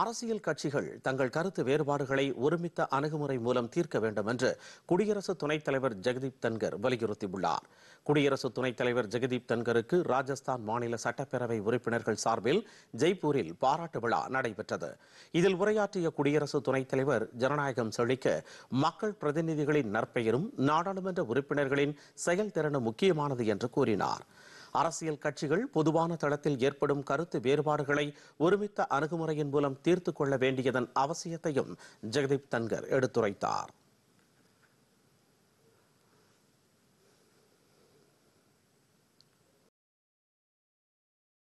அரசியல் கட்சிகள் தங்கள் கருத்து வேறுபாடுகளை ஒருமித்த அணுகுமுறை மூலம் தீர்க்க வேண்டும் என்று குடியரசு துணைத் தலைவர் ஜெகதீப் தன்கர் வலியுறுத்தியுள்ளார் குடியரசு துணைத் தலைவர் ஜெகதீப் தன்கருக்கு ராஜஸ்தான் மாநில சட்டப்பேரவை உறுப்பினர்கள் சார்பில் ஜெய்ப்பூரில் பாராட்டு விழா நடைபெற்றது இதில் உரையாற்றிய குடியரசு துணைத் தலைவர் ஜனநாயகம் செழிக்க மக்கள் பிரதிநிதிகளின் நற்பெயரும் நாடாளுமன்ற உறுப்பினர்களின் செயல்திறனும் முக்கியமானது என்று கூறினார் அரசியல் கட்சிகள் பொதுவான தளத்தில் ஏற்படும் கருத்து வேறுபாடுகளை ஒருமித்த அணுகுமுறையின் மூலம் தீர்த்து கொள்ள வேண்டியதன் அவசியத்தையும் ஜெகதீப் தன்கர் எடுத்துரைத்தார்